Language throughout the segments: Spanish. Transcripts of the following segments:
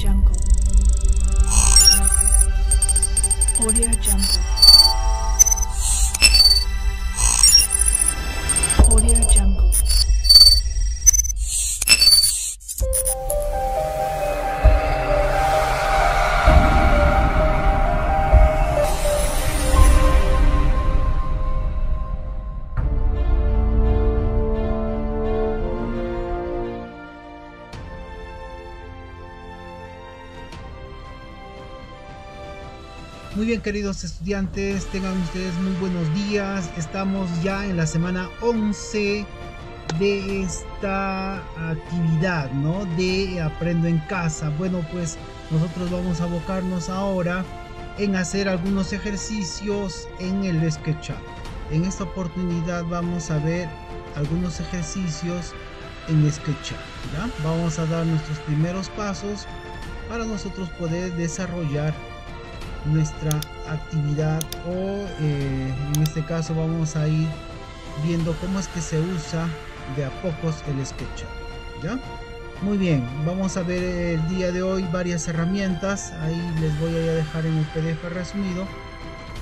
Jungle. Audio Jungle. queridos estudiantes, tengan ustedes muy buenos días. Estamos ya en la semana 11 de esta actividad, ¿no? De Aprendo en Casa. Bueno, pues nosotros vamos a abocarnos ahora en hacer algunos ejercicios en el SketchUp. En esta oportunidad vamos a ver algunos ejercicios en SketchUp, ¿ya? Vamos a dar nuestros primeros pasos para nosotros poder desarrollar nuestra actividad o eh, en este caso vamos a ir viendo cómo es que se usa de a pocos el SketchUp ya muy bien vamos a ver el día de hoy varias herramientas ahí les voy a dejar en el pdf resumido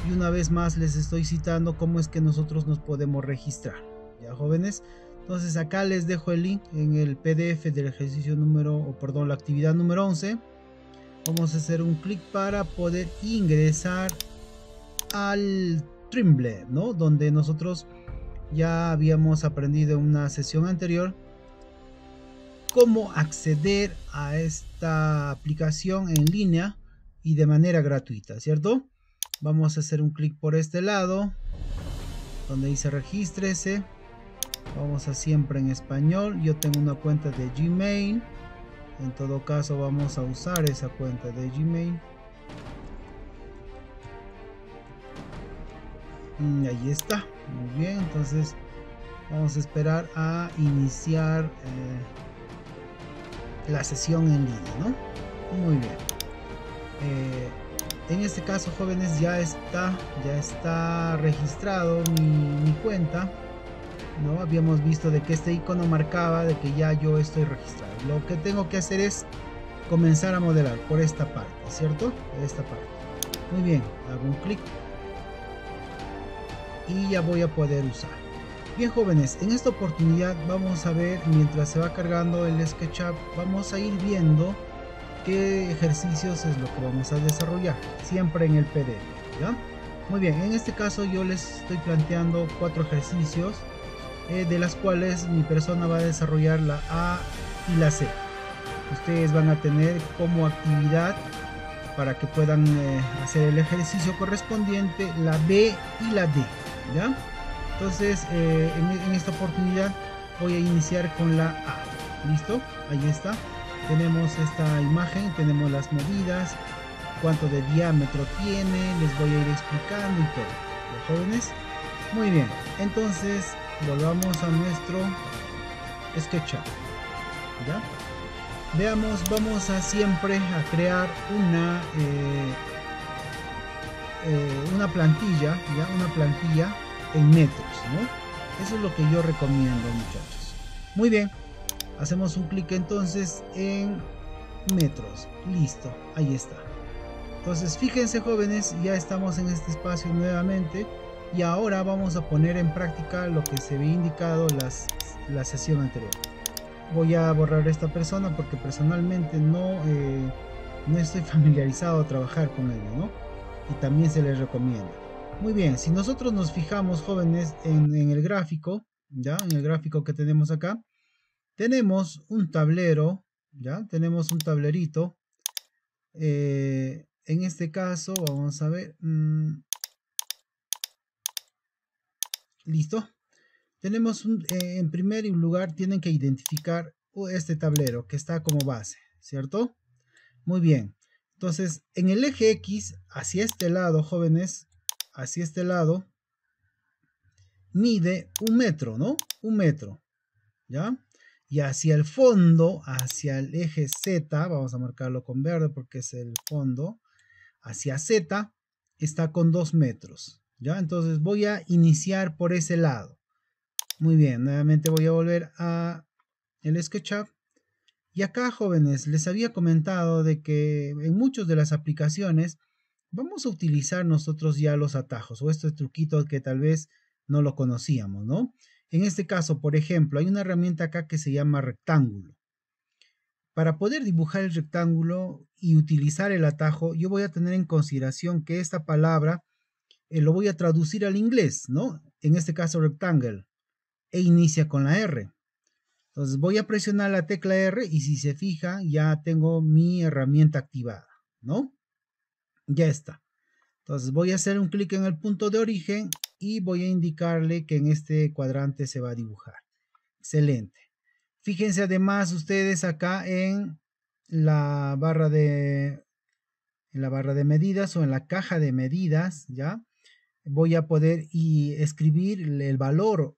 y una vez más les estoy citando cómo es que nosotros nos podemos registrar ya jóvenes entonces acá les dejo el link en el pdf del ejercicio número o perdón la actividad número 11 vamos a hacer un clic para poder ingresar al Trimble, ¿no? Donde nosotros ya habíamos aprendido en una sesión anterior cómo acceder a esta aplicación en línea y de manera gratuita, ¿cierto? Vamos a hacer un clic por este lado, donde dice regístrese. Vamos a siempre en español. Yo tengo una cuenta de Gmail en todo caso vamos a usar esa cuenta de gmail y mm, ahí está muy bien entonces vamos a esperar a iniciar eh, la sesión en línea ¿no? muy bien eh, en este caso jóvenes ya está ya está registrado mi cuenta ¿no? Habíamos visto de que este icono marcaba de que ya yo estoy registrado. Lo que tengo que hacer es comenzar a modelar por esta parte, ¿cierto? esta parte. Muy bien, hago un clic y ya voy a poder usar. Bien jóvenes, en esta oportunidad vamos a ver, mientras se va cargando el SketchUp, vamos a ir viendo qué ejercicios es lo que vamos a desarrollar, siempre en el PDF, ¿ya? Muy bien, en este caso yo les estoy planteando cuatro ejercicios eh, de las cuales mi persona va a desarrollar la A y la C. Ustedes van a tener como actividad para que puedan eh, hacer el ejercicio correspondiente la B y la D. Entonces, eh, en, en, esta oportunidad voy a iniciar con la A. ¿Listo? Ahí está. Tenemos esta imagen, tenemos las medidas, cuánto de diámetro tiene, les voy a ir explicando y todo. jóvenes? Muy bien. Entonces, volvamos a nuestro SketchUp ¿ya? veamos vamos a siempre a crear una eh, eh, una plantilla ya una plantilla en metros eso es lo que yo recomiendo muchachos muy bien hacemos un clic entonces en metros listo ahí está entonces fíjense jóvenes ya estamos en este espacio nuevamente y ahora vamos a poner en práctica lo que se había indicado las, la sesión anterior voy a borrar esta persona porque personalmente no, eh, no estoy familiarizado a trabajar con ella. ¿no? y también se les recomienda muy bien, si nosotros nos fijamos jóvenes en, el gráfico ¿ya? en el gráfico que tenemos acá tenemos un tablero ya tenemos un tablerito eh, en este caso vamos a ver mm, Listo. Tenemos eh, en primer lugar tienen que identificar oh, este tablero que está como base, ¿cierto? Muy bien. Entonces, en el eje X, hacia este lado, jóvenes, hacia este lado, mide un metro, ¿no? Un metro, ¿ya? Y hacia el fondo, hacia el eje Z, vamos a marcarlo con verde porque es el fondo, hacia Z está con dos metros, entonces voy a iniciar por ese lado. Muy bien, nuevamente voy a volver a el SketchUp. Y acá, jóvenes, les había comentado de que en muchas de las aplicaciones vamos a utilizar nosotros ya los atajos o estos truquitos que tal vez no lo conocíamos, ¿no? En este caso, por ejemplo, hay una herramienta acá que se llama rectángulo. Para poder dibujar el rectángulo y utilizar el atajo, yo voy a tener en consideración que esta palabra eh, lo voy a traducir al inglés, ¿no? En este caso rectangle, e inicia con la R. Entonces voy a presionar la tecla R y si se fija ya tengo mi herramienta activada, ¿no? Ya está. Entonces voy a hacer un clic en el punto de origen y voy a indicarle que en este cuadrante se va a dibujar. Excelente. Fíjense además ustedes acá en la barra de en la barra de medidas o en la caja de medidas, ¿ya? voy a poder y escribir el valor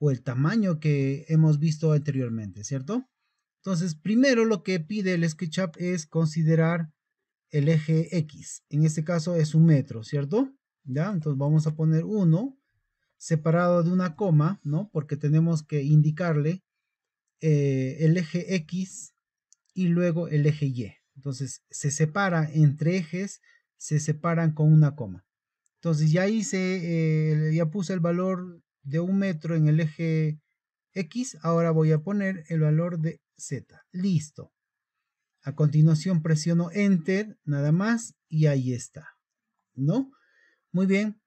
o el tamaño que hemos visto anteriormente, ¿cierto? Entonces, primero lo que pide el SketchUp es considerar el eje X. En este caso es un metro, ¿cierto? ¿Ya? Entonces vamos a poner uno, separado de una coma, ¿no? Porque tenemos que indicarle eh, el eje X y luego el eje Y. Entonces se separa entre ejes, se separan con una coma. Entonces ya hice, eh, ya puse el valor de un metro en el eje X, ahora voy a poner el valor de Z. Listo. A continuación presiono Enter, nada más, y ahí está. ¿No? Muy bien.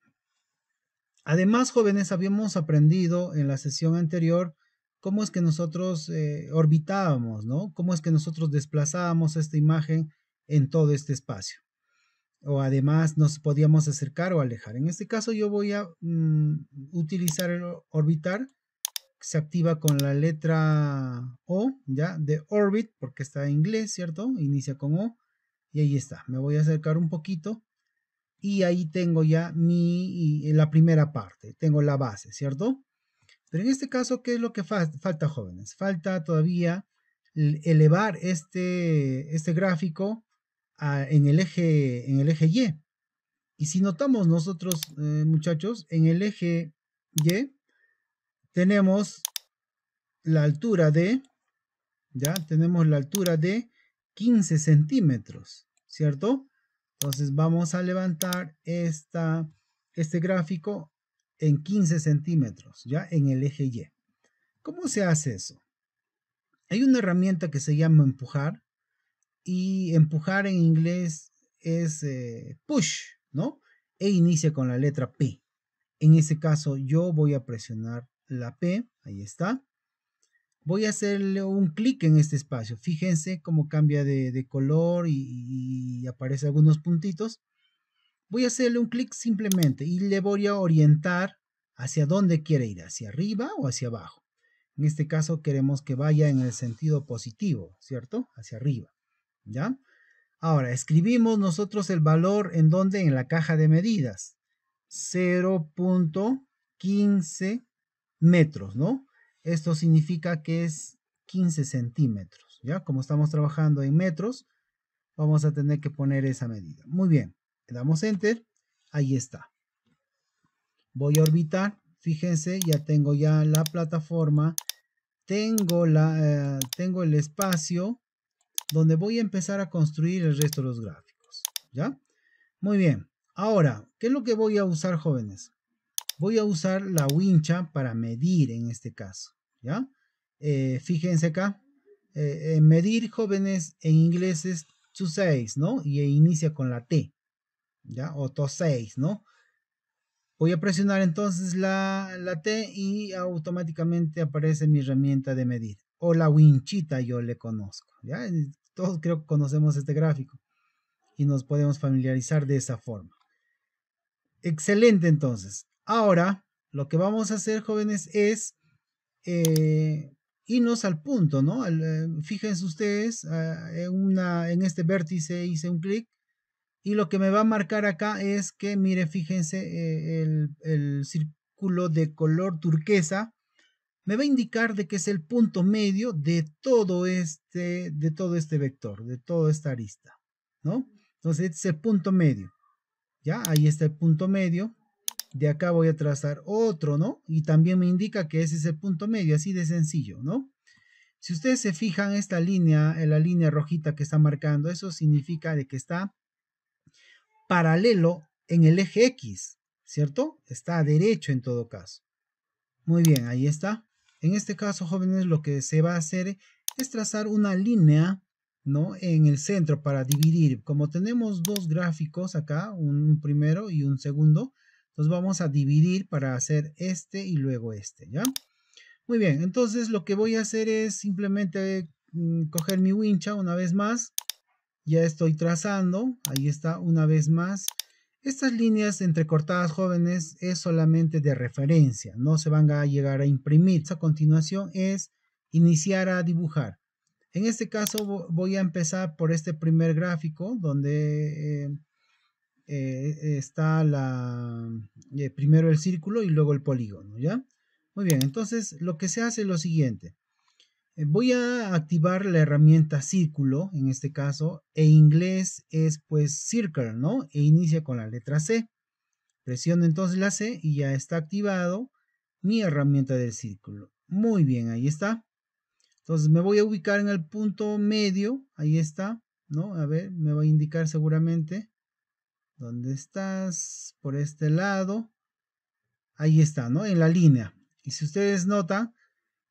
Además, jóvenes, habíamos aprendido en la sesión anterior cómo es que nosotros eh, orbitábamos, ¿no? Cómo es que nosotros desplazábamos esta imagen en todo este espacio o además nos podíamos acercar o alejar. En este caso yo voy a mm, utilizar el orbitar, se activa con la letra O, ¿ya? De orbit, porque está en inglés, ¿cierto? Inicia con O, y ahí está. Me voy a acercar un poquito, y ahí tengo ya mi, la primera parte, tengo la base, ¿cierto? Pero en este caso, ¿qué es lo que falta, jóvenes? Falta todavía elevar este, este gráfico, en, el eje, en el eje Y. Y si notamos nosotros, eh, muchachos, en el eje Y tenemos la altura de, ya, tenemos la altura de 15 centímetros, ¿cierto? Entonces vamos a levantar esta, este gráfico en 15 centímetros, ya, en el eje Y. ¿Cómo se hace eso? Hay una herramienta que se llama empujar, y empujar en inglés es eh, push, ¿no? E inicia con la letra P. En ese caso yo voy a presionar la P, ahí está. Voy a hacerle un clic en este espacio. Fíjense cómo cambia de, color y, y aparece algunos puntitos. Voy a hacerle un clic simplemente y le voy a orientar hacia dónde quiere ir, hacia arriba o hacia abajo. En este caso queremos que vaya en el sentido positivo, ¿cierto? Hacia arriba. ¿ya? Ahora, escribimos nosotros el valor en donde? En la caja de medidas. 0.15 metros, ¿no? Esto significa que es 15 centímetros, ¿ya? Como estamos trabajando en metros, vamos a tener que poner esa medida. Muy bien, le damos Enter, ahí está. Voy a orbitar, fíjense, ya tengo ya la plataforma, tengo, la, eh, tengo el espacio, donde voy a empezar a construir el resto de los gráficos. ¿Ya? Muy bien. Ahora, ¿qué es lo que voy a usar, jóvenes? Voy a usar la wincha para medir en este caso. ¿Ya? Eh, fíjense acá. Eh, medir, jóvenes, en inglés es to 6, ¿no? Y e inicia con la T. ¿Ya? O to 6, ¿no? Voy a presionar entonces la, la T y automáticamente aparece mi herramienta de medir o la winchita yo le conozco. ¿ya? Eh, todos creo que conocemos este gráfico y nos podemos familiarizar de esa forma. Excelente entonces. Ahora lo que vamos a hacer jóvenes es eh, irnos al punto, ¿no? Eh, fíjense ustedes, en, en este vértice hice un clic y lo que me va a marcar acá es que, mire, fíjense el círculo de color turquesa me va a indicar de que es el punto medio de todo este, de todo este vector, de toda esta arista, ¿no? Entonces, este es el punto medio. Ya, ahí está el punto medio. De acá voy a trazar otro, ¿no? Y también me indica que ese es el punto medio, así de sencillo, ¿no? Si ustedes se fijan, esta línea, en la línea rojita que está marcando, eso significa de que está paralelo en el eje X, ¿cierto? Está derecho en todo caso. Muy bien, ahí está. En este caso, jóvenes, lo que se va a hacer es trazar una línea ¿no? en el centro para dividir. Como tenemos dos gráficos acá, un primero y un segundo, entonces vamos a dividir para hacer este y luego este, ¿ya? Muy bien, entonces lo que voy a hacer es simplemente mm, coger mi wincha una vez más. Ya estoy trazando, ahí está una vez más. Estas líneas entrecortadas jóvenes es solamente de referencia, no se van a llegar a imprimir. A continuación es iniciar a dibujar. En este caso voy a empezar por este primer gráfico donde eh, eh, está eh, primero el círculo y luego el polígono, ¿ya? Muy bien, entonces lo que se hace es lo siguiente. Eh, voy a activar la herramienta círculo, en este caso, e inglés es pues circle, ¿no? E inicia con la letra C. Presiono entonces la C y ya está activado mi herramienta del círculo. Muy bien, ahí está. Entonces me voy a ubicar en el punto medio, ahí está, ¿no? A ver, me va a indicar seguramente dónde estás, por este lado. Ahí está, ¿no? En la línea. Y si ustedes notan,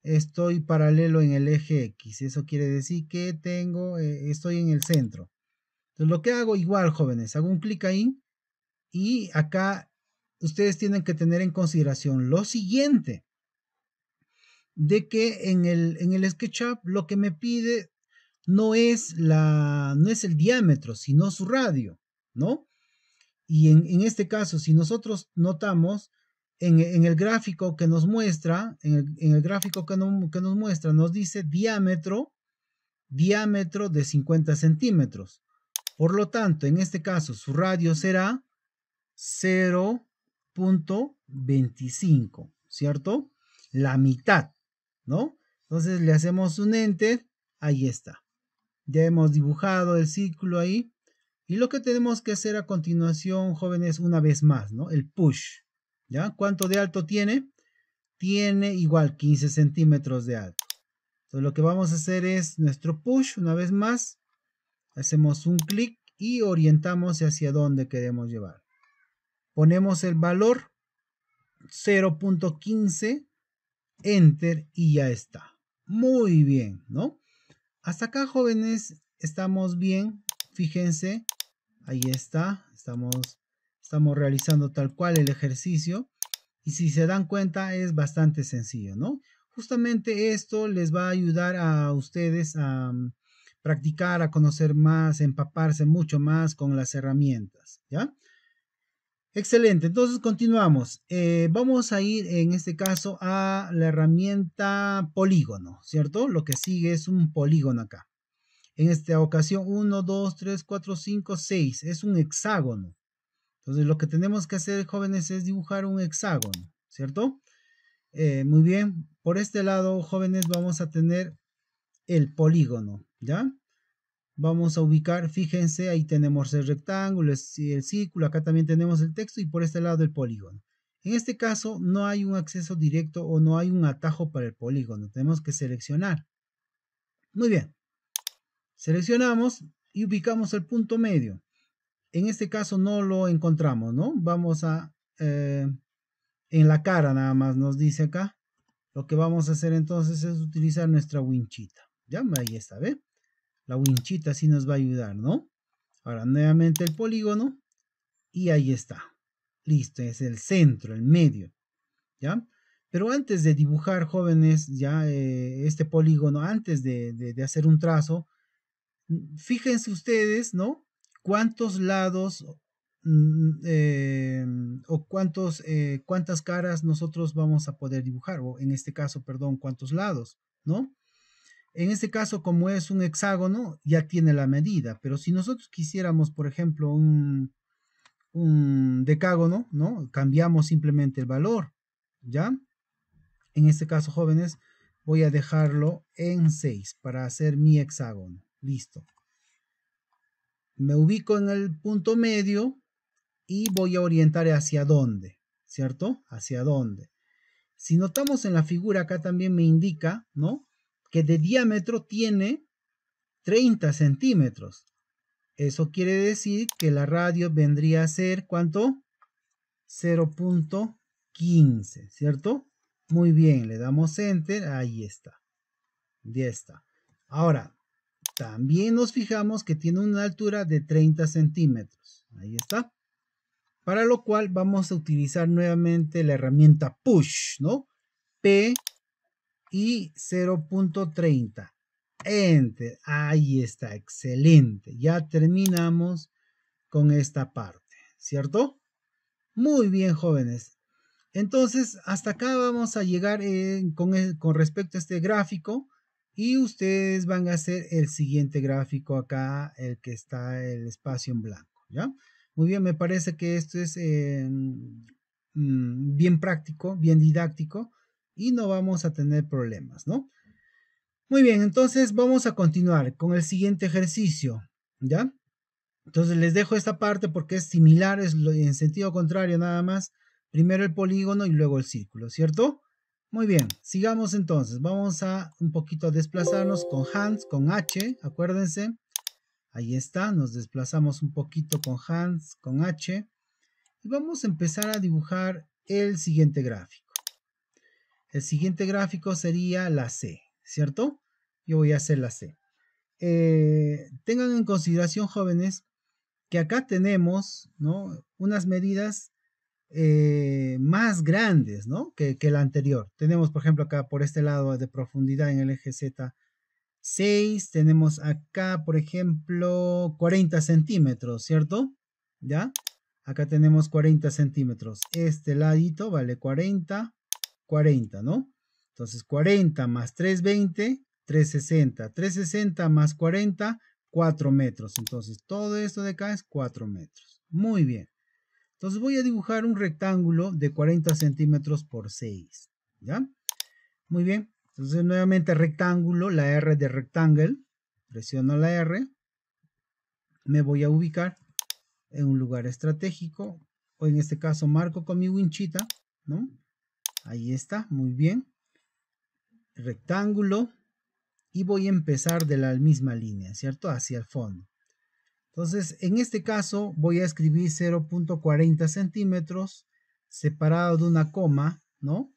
estoy paralelo en el eje X. Eso quiere decir que tengo, eh, estoy en el centro. Entonces lo que hago igual, jóvenes, hago un clic ahí y acá ustedes tienen que tener en consideración lo siguiente, de que en el, en el SketchUp lo que me pide no es, la, no es el diámetro, sino su radio, ¿no? Y en, en este caso, si nosotros notamos, en, el gráfico que nos muestra, en el, gráfico que, que, nos muestra, nos dice diámetro, diámetro de 50 centímetros. Por lo tanto, en este caso, su radio será 0.25, ¿cierto? La mitad, ¿no? Entonces le hacemos un enter, ahí está. Ya hemos dibujado el círculo ahí. Y lo que tenemos que hacer a continuación, jóvenes, una vez más, ¿no? El push. ¿Ya? ¿Cuánto de alto tiene? Tiene igual 15 centímetros de alto. Entonces lo que vamos a hacer es nuestro push una vez más. Hacemos un clic y orientamos hacia dónde queremos llevar. Ponemos el valor 0.15, enter y ya está. Muy bien, ¿no? Hasta acá, jóvenes, estamos bien. Fíjense, ahí está. Estamos Estamos realizando tal cual el ejercicio. Y si se dan cuenta es bastante sencillo, ¿no? Justamente esto les va a ayudar a ustedes a mm, practicar, a conocer más, empaparse mucho más con las herramientas, ¿ya? Excelente, entonces continuamos. Eh, vamos a ir en este caso a la herramienta polígono, ¿cierto? Lo que sigue es un polígono acá. En esta ocasión 1, 2, 3, 4, 5, 6. Es un hexágono. Entonces lo que tenemos que hacer jóvenes es dibujar un hexágono, ¿cierto? Eh, muy bien, por este lado jóvenes vamos a tener el polígono, ¿ya? Vamos a ubicar, fíjense, ahí tenemos el rectángulo, el círculo, acá también tenemos el texto y por este lado el polígono. En este caso no hay un acceso directo o no hay un atajo para el polígono, tenemos que seleccionar. Muy bien, seleccionamos y ubicamos el punto medio en este caso no lo encontramos, ¿no? Vamos a, eh, en la cara nada más nos dice acá. Lo que vamos a hacer entonces es utilizar nuestra winchita. Ya, ahí está, ¿ve? La winchita sí nos va a ayudar, ¿no? Ahora nuevamente el polígono y ahí está. Listo, es el centro, el medio, ¿ya? Pero antes de dibujar, jóvenes, ya eh, este polígono, antes de, de hacer un trazo, fíjense ustedes, ¿no? cuántos lados mm, eh, o cuántos, eh, cuántas caras nosotros vamos a poder dibujar, o en este caso, perdón, cuántos lados, ¿no? En este caso, como es un hexágono, ya tiene la medida, pero si nosotros quisiéramos, por ejemplo, un, un decágono, ¿no? Cambiamos simplemente el valor, ¿ya? En este caso, jóvenes, voy a dejarlo en 6 para hacer mi hexágono. Listo me ubico en el punto medio y voy a orientar hacia dónde, ¿cierto? Hacia dónde. Si notamos en la figura acá también me indica, ¿no? Que de diámetro tiene 30 centímetros. Eso quiere decir que la radio vendría a ser, ¿cuánto? 0.15, ¿cierto? Muy bien, le damos Enter, ahí está. Ya está. Ahora, también nos fijamos que tiene una altura de 30 centímetros. Ahí está. Para lo cual vamos a utilizar nuevamente la herramienta push, ¿no? P y 0.30. Enter. Ahí está. Excelente. Ya terminamos con esta parte, ¿cierto? Muy bien, jóvenes. Entonces, hasta acá vamos a llegar con respecto a este gráfico. Y ustedes van a hacer el siguiente gráfico acá, el que está el espacio en blanco, ¿ya? Muy bien, me parece que esto es em, mm, bien práctico, bien didáctico y no vamos a tener problemas, ¿no? Muy bien, entonces vamos a continuar con el siguiente ejercicio, ¿ya? Entonces les dejo esta parte porque es similar, es en sentido contrario nada más. Primero el polígono y luego el círculo, ¿cierto? Muy bien, sigamos entonces. Vamos a un poquito a desplazarnos con Hans, con H, acuérdense. Ahí está, nos desplazamos un poquito con Hans, con H. Y vamos a empezar a dibujar el siguiente gráfico. El siguiente gráfico sería la C, ¿cierto? Yo voy a hacer la C. Eh, tengan en consideración, jóvenes, que acá tenemos ¿no? unas medidas eh, más grandes, ¿no? Que, el anterior. Tenemos, por ejemplo, acá por este lado de profundidad en el eje Z 6, tenemos acá, por ejemplo, 40 centímetros, ¿cierto? ¿Ya? Acá tenemos 40 centímetros. Este ladito vale 40, 40, ¿no? Entonces 40 más 320, 360. 360 más 40, 4 metros. Entonces todo esto de acá es 4 metros. Muy bien. Entonces voy a dibujar un rectángulo de 40 centímetros por 6. ¿Ya? Muy bien. Entonces nuevamente rectángulo, la R de rectángulo. Presiono la R. Me voy a ubicar en un lugar estratégico. O en este caso marco con mi winchita. ¿No? Ahí está. Muy bien. Rectángulo. Y voy a empezar de la misma línea, ¿cierto? Hacia el fondo. Entonces, en este caso voy a escribir 0.40 centímetros separado de una coma, ¿no?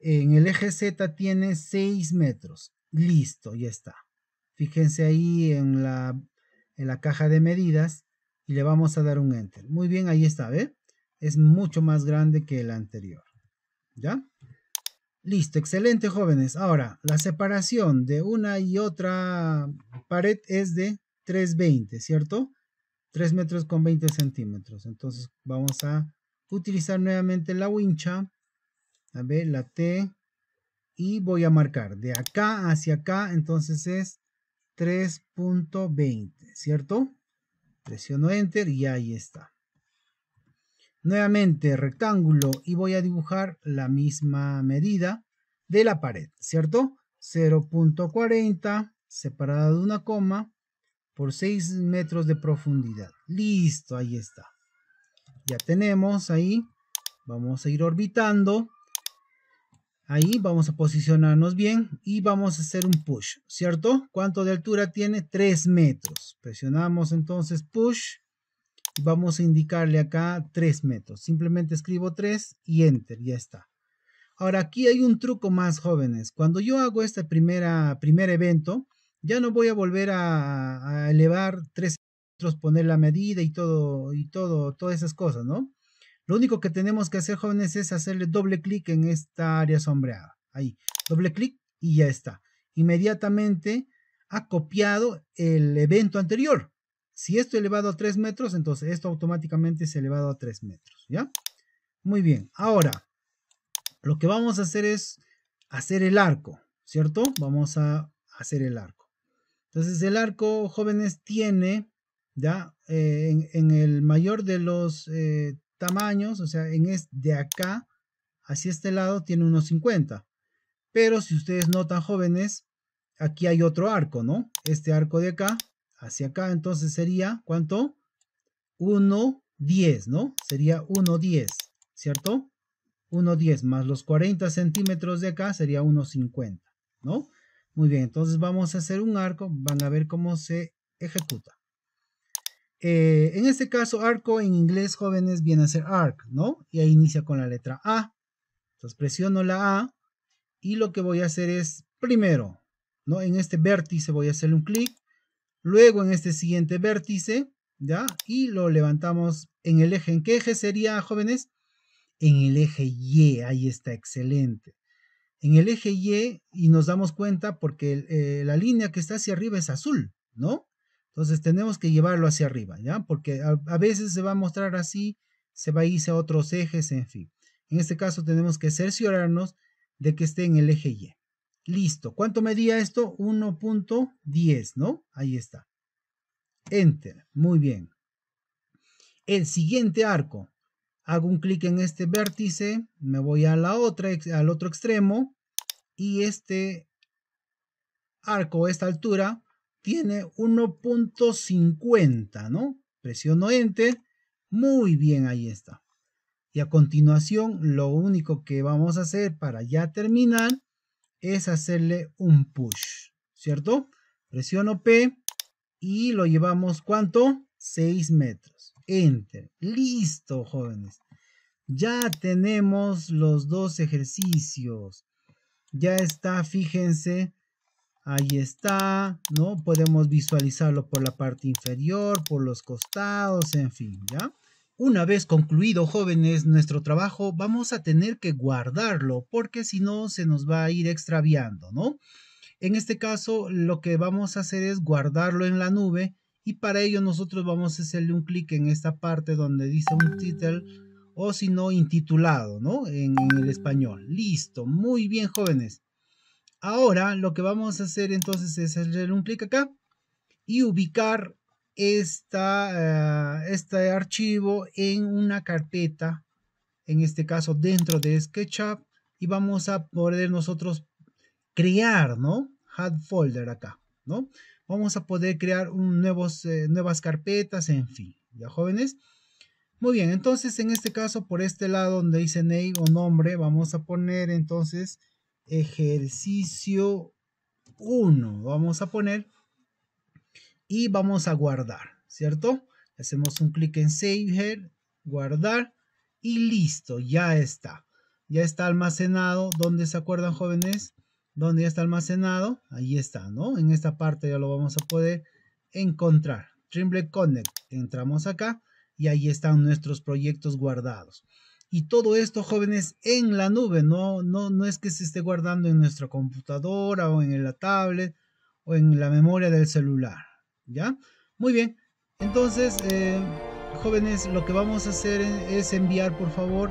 En el eje Z tiene 6 metros. Listo, ya está. Fíjense ahí en la, en la caja de medidas y le vamos a dar un Enter. Muy bien, ahí está, ¿ve? Es mucho más grande que el anterior. ¿Ya? Listo, excelente jóvenes. Ahora, la separación de una y otra pared es de 3,20, ¿cierto? 3 metros con 20 centímetros. Entonces vamos a utilizar nuevamente la wincha. A ver, la T. Y voy a marcar de acá hacia acá. Entonces es 3.20, ¿cierto? Presiono Enter y ahí está. Nuevamente rectángulo y voy a dibujar la misma medida de la pared, ¿cierto? 0.40 separada de una coma por 6 metros de profundidad. Listo, ahí está. Ya tenemos ahí. Vamos a ir orbitando. Ahí vamos a posicionarnos bien y vamos a hacer un push, ¿cierto? ¿Cuánto de altura tiene? 3 metros. Presionamos entonces push vamos a indicarle acá 3 metros. Simplemente escribo 3 y enter, ya está. Ahora aquí hay un truco más jóvenes. Cuando yo hago este primer evento, ya no voy a volver a, elevar 3 metros, poner la medida y todo, y todo, todas esas cosas, ¿no? Lo único que tenemos que hacer, jóvenes, es hacerle doble clic en esta área sombreada. Ahí, doble clic y ya está. Inmediatamente ha copiado el evento anterior. Si esto elevado a 3 metros, entonces esto automáticamente es elevado a 3 metros, ¿ya? Muy bien, ahora, lo que vamos a hacer es hacer el arco, ¿cierto? Vamos a hacer el arco. Entonces el arco jóvenes tiene, ya, eh, en, el mayor de los eh, tamaños, o sea, en de acá hacia este lado tiene unos 50. Pero si ustedes notan jóvenes, aquí hay otro arco, ¿no? Este arco de acá hacia acá, entonces sería, ¿cuánto? 1.10, ¿no? Sería 1.10, ¿cierto? 1.10 más los 40 centímetros de acá sería 1.50, ¿no? Muy bien, entonces vamos a hacer un arco, van a ver cómo se ejecuta. Eh, en este caso, arco en inglés, jóvenes, viene a ser arc, ¿no? Y ahí inicia con la letra A. Entonces presiono la A y lo que voy a hacer es, primero, ¿no? En este vértice voy a hacerle un clic, luego en este siguiente vértice, ¿ya? Y lo levantamos en el eje. ¿En qué eje sería, jóvenes? En el eje Y, ahí está, excelente en el eje Y y nos damos cuenta porque eh, la línea que está hacia arriba es azul, ¿no? Entonces tenemos que llevarlo hacia arriba, ¿ya? Porque a, a, veces se va a mostrar así, se va a irse a otros ejes, en fin. En este caso tenemos que cerciorarnos de que esté en el eje Y. Listo. ¿Cuánto medía esto? 1.10, ¿no? Ahí está. Enter. Muy bien. El siguiente arco hago un clic en este vértice, me voy a la otra, al otro extremo y este arco, esta altura, tiene 1.50, ¿no? Presiono Enter, muy bien, ahí está. Y a continuación, lo único que vamos a hacer para ya terminar es hacerle un push, ¿cierto? Presiono P y lo llevamos, ¿cuánto? 6 metros. Enter. Listo, jóvenes. Ya tenemos los dos ejercicios. Ya está, fíjense. Ahí está, ¿no? Podemos visualizarlo por la parte inferior, por los costados, en fin, ¿ya? Una vez concluido, jóvenes, nuestro trabajo, vamos a tener que guardarlo porque si no se nos va a ir extraviando, ¿no? En este caso, lo que vamos a hacer es guardarlo en la nube y para ello nosotros vamos a hacerle un clic en esta parte donde dice un título o si no intitulado, ¿no? En, el español. Listo, muy bien jóvenes. Ahora lo que vamos a hacer entonces es hacerle un clic acá y ubicar esta, eh, este archivo en una carpeta, en este caso dentro de SketchUp y vamos a poder nosotros crear, ¿no? Had folder acá, ¿no? Vamos a poder crear nuevos, eh, nuevas carpetas, en fin, ya jóvenes. Muy bien, entonces en este caso por este lado donde dice name o nombre, vamos a poner entonces ejercicio 1. Vamos a poner y vamos a guardar, ¿cierto? Hacemos un clic en Save Here, guardar y listo, ya está. Ya está almacenado. ¿Dónde se acuerdan jóvenes? donde ya está almacenado, ahí está, ¿no? En esta parte ya lo vamos a poder encontrar. Trimble Connect, entramos acá y ahí están nuestros proyectos guardados. Y todo esto, jóvenes, en la nube, no, no, no es que se esté guardando en nuestra computadora o en la tablet o en la memoria del celular, ¿ya? Muy bien, entonces, eh, jóvenes, lo que vamos a hacer es enviar, por favor,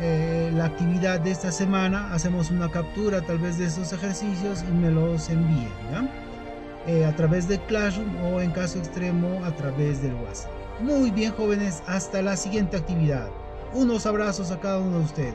eh, la actividad de esta semana, hacemos una captura tal vez de estos ejercicios y me los envíen eh, a través de Classroom o en caso extremo a través del WhatsApp. Muy bien jóvenes, hasta la siguiente actividad. Unos abrazos a cada uno de ustedes.